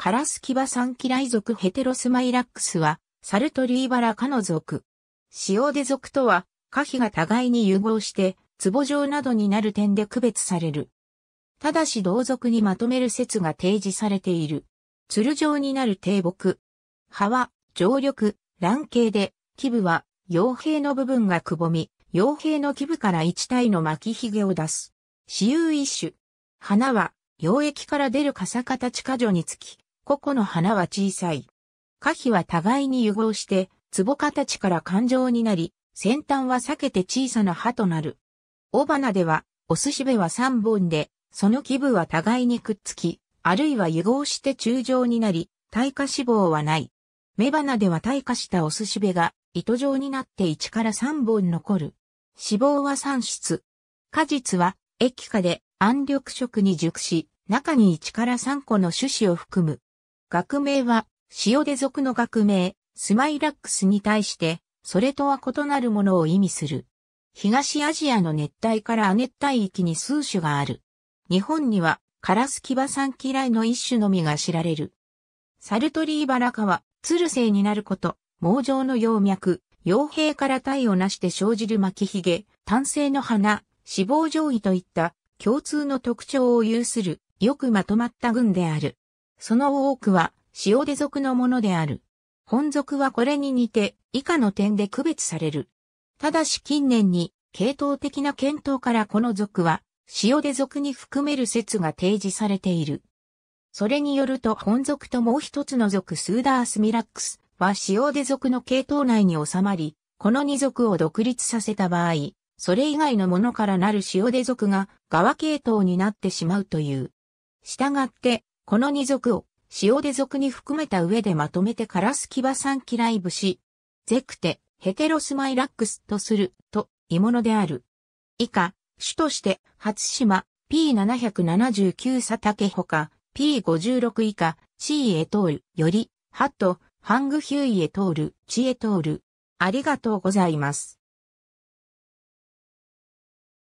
カラスキバサンキライ属ヘテロスマイラックスは、サルトリーバラ科の属。塩出属とは、花皮が互いに融合して、壺状などになる点で区別される。ただし同属にまとめる説が提示されている。鶴状になる低木。葉は、常緑、卵形で、基部は、傭兵の部分がくぼみ、傭兵の基部から一体の巻き髭を出す。私有一種。花は、溶液から出る傘形地下につき、個々の花は小さい。花皮は互いに融合して、壺形から環状になり、先端は裂けて小さな葉となる。雄花では、お寿司部は3本で、その基部は互いにくっつき、あるいは融合して中状になり、耐火脂肪はない。雌花では退化したお寿司部が糸状になって1から3本残る。脂肪は3質。果実は液化で暗緑色に熟し、中に1から3個の種子を含む。学名は、塩出族の学名、スマイラックスに対して、それとは異なるものを意味する。東アジアの熱帯から亜熱帯域に数種がある。日本には、カラスキバサンキライの一種のみが知られる。サルトリーバラカは、ツルイになること、網状の葉脈、傭兵から体をなして生じる巻きひげ、単性の花、脂肪上位といった共通の特徴を有する、よくまとまった群である。その多くは、塩出族のものである。本族はこれに似て、以下の点で区別される。ただし近年に、系統的な検討からこの族は、塩出族に含める説が提示されている。それによると本族ともう一つの族スーダースミラックスは塩出族の系統内に収まり、この二族を独立させた場合、それ以外のものからなる塩出族が側系統になってしまうという。したがって、この二族を、塩出族に含めた上でまとめてカラスキバサンキライブシ、ゼクテ、ヘテロスマイラックスとする、と、も物である。以下、種として、初島、P779 佐竹ほか、P56 以下、チーエトール、より、ハット、ハングヒューイエトール、チエトール。ありがとうございます。